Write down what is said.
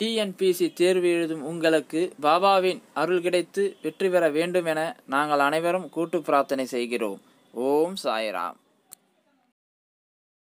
TNPSC தேர்வு எழுதும் உங்களுக்கு பாபாவின் அருள் கிடைத்து வெற்றி பெற வேண்டும் என நாங்கள் அனைவரும் கூட்டு பிரார்த்தனை செய்கிறோம் ஓம் சாய்ராம்